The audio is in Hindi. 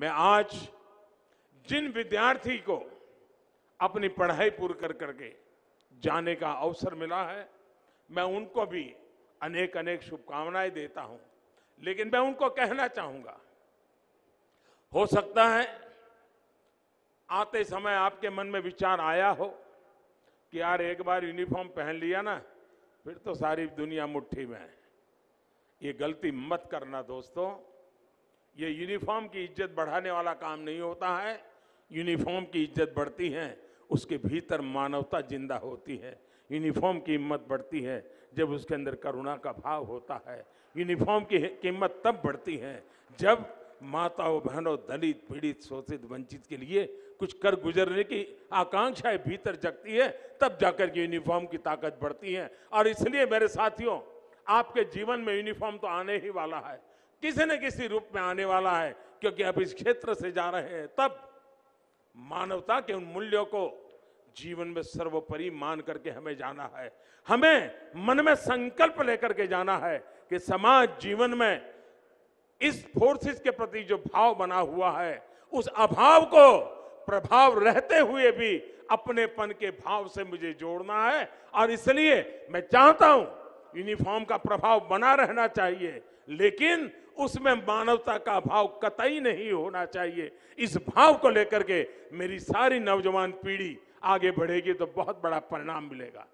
मैं आज जिन विद्यार्थी को अपनी पढ़ाई पूरी कर करके जाने का अवसर मिला है मैं उनको भी अनेक अनेक शुभकामनाएं देता हूं लेकिन मैं उनको कहना चाहूंगा हो सकता है आते समय आपके मन में विचार आया हो कि यार एक बार यूनिफॉर्म पहन लिया ना फिर तो सारी दुनिया मुट्ठी में है ये गलती मत करना दोस्तों ये यूनिफॉर्म की इज्जत बढ़ाने वाला काम नहीं होता है यूनिफॉर्म की इज्जत बढ़ती है उसके भीतर मानवता जिंदा होती है यूनिफॉर्म की हिम्मत बढ़ती है जब उसके अंदर करुणा का भाव होता है यूनिफॉर्म की कीमत तब बढ़ती है जब माताओं बहनों दलित पीड़ित शोषित वंचित के लिए कुछ कर गुजरने की आकांक्षाएं भीतर जगती है तब जाकर के यूनिफॉर्म की ताकत बढ़ती है और इसलिए मेरे साथियों आपके जीवन में यूनिफॉर्म तो आने ही वाला है किसी न किसी रूप में आने वाला है क्योंकि अब इस क्षेत्र से जा रहे हैं तब मानवता के उन मूल्यों को जीवन में सर्वोपरि मान करके हमें जाना है हमें मन में संकल्प लेकर के जाना है कि समाज जीवन में इस फोर्सेस के प्रति जो भाव बना हुआ है उस अभाव को प्रभाव रहते हुए भी अपनेपन के भाव से मुझे जोड़ना है और इसलिए मैं चाहता हूं यूनिफॉर्म का प्रभाव बना रहना चाहिए लेकिन उसमें मानवता का भाव कतई नहीं होना चाहिए इस भाव को लेकर के मेरी सारी नौजवान पीढ़ी आगे बढ़ेगी तो बहुत बड़ा परिणाम मिलेगा